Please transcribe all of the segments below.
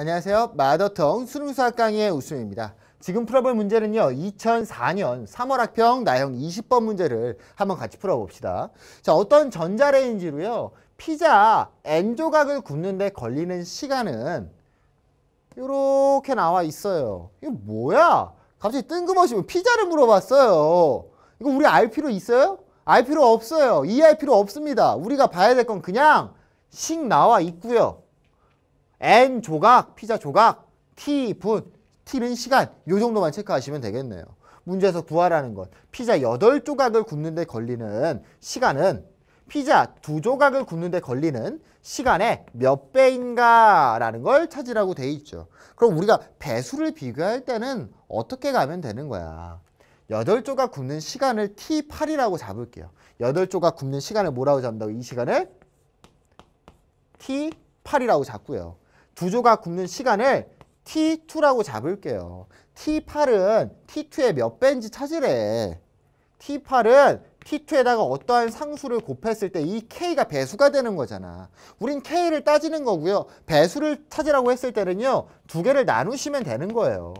안녕하세요. 마더텅 수능 수학 강의의 우승입니다 지금 풀어볼 문제는요. 2004년 3월 학평 나형 20번 문제를 한번 같이 풀어봅시다. 자, 어떤 전자레인지로요. 피자 N 조각을 굽는데 걸리는 시간은 이렇게 나와 있어요. 이거 뭐야? 갑자기 뜬금없이 피자를 물어봤어요. 이거 우리 알 필요 있어요? 알 필요 없어요. 이해할 필요 없습니다. 우리가 봐야 될 건 그냥 식 나와 있고요. N 조각, 피자 조각, T 분, T는 시간 요 정도만 체크하시면 되겠네요. 문제에서 구하라는 것, 피자 8조각을 굽는데 걸리는 시간은 피자 두 조각을 굽는데 걸리는 시간의 몇 배인가라는 걸 찾으라고 돼 있죠. 그럼 우리가 배수를 비교할 때는 어떻게 가면 되는 거야. 8조각 굽는 시간을 T8이라고 잡을게요. 8조각 굽는 시간을 뭐라고 잡는다고? 이 시간을 T8이라고 잡고요. 두 조각 굽는 시간을 T2라고 잡을게요. T8은 T2의 몇 배인지 찾으래. T8은 T2에다가 어떠한 상수를 곱했을 때 이 K가 배수가 되는 거잖아. 우린 K를 따지는 거고요. 배수를 찾으라고 했을 때는요. 두 개를 나누시면 되는 거예요.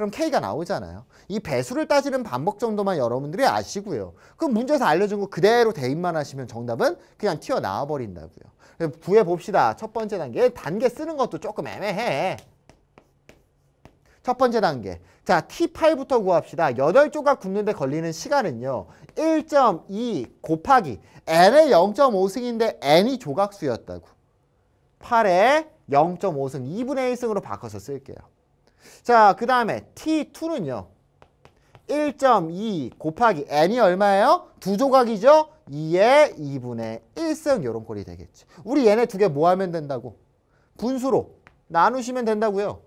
그럼 K가 나오잖아요. 이 배수를 따지는 방법 정도만 여러분들이 아시고요. 그 문제에서 알려준 거 그대로 대입만 하시면 정답은 그냥 튀어나와 버린다고요. 구해봅시다. 첫 번째 단계. 단계 쓰는 것도 조금 애매해. 첫 번째 단계. 자, T8부터 구합시다. 여덟 조각 굽는데 걸리는 시간은요. 1.2 곱하기 N의 0.5승인데 N이 조각수였다고. 8에 0.5승, 2분의 1승으로 바꿔서 쓸게요. 자, 그 다음에 T2는요. 1.2 곱하기 n이 얼마예요? 두 조각이죠? 2의 2분의 1승 요런 꼴이 되겠지. 우리 얘네 두 개 뭐 하면 된다고? 분수로 나누시면 된다고요.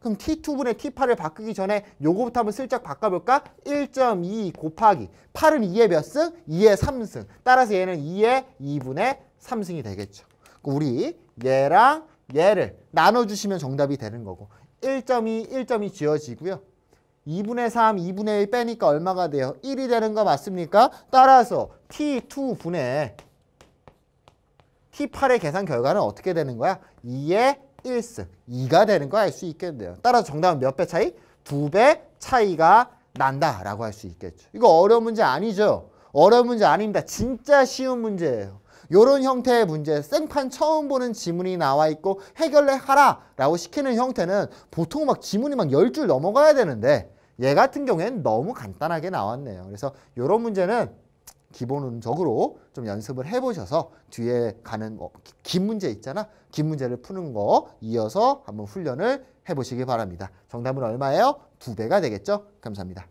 그럼 T2분의 T8을 바꾸기 전에 요거부터 한번 슬쩍 바꿔볼까? 1.2 곱하기 8은 2의 몇 승? 2의 3승. 따라서 얘는 2의 2분의 3승이 되겠죠. 우리 얘랑 얘를 나눠주시면 정답이 되는 거고 1.2, 1.2지어지고요 2분의 3, 2분의 1 빼니까 얼마가 돼요? 1이 되는 거 맞습니까? 따라서 T2분의 T8의 계산 결과는 어떻게 되는 거야? 2의 1승, 2가 되는 거 알 수 있겠네요. 따라서 정답은 몇 배 차이? 두 배 차이가 난다라고 할 수 있겠죠. 이거 어려운 문제 아니죠? 어려운 문제 아닙니다. 진짜 쉬운 문제예요. 이런 형태의 문제 생판 처음 보는 지문이 나와 있고 해결해 하라 라고 시키는 형태는 보통 막 지문이 막 열 줄 넘어가야 되는데 얘 같은 경우엔 너무 간단하게 나왔네요. 그래서 이런 문제는 기본적으로 좀 연습을 해보셔서 뒤에 가는 어, 긴 문제 있잖아. 긴 문제를 푸는 거 이어서 한번 훈련을 해보시기 바랍니다. 정답은 얼마예요? 두 배가 되겠죠? 감사합니다.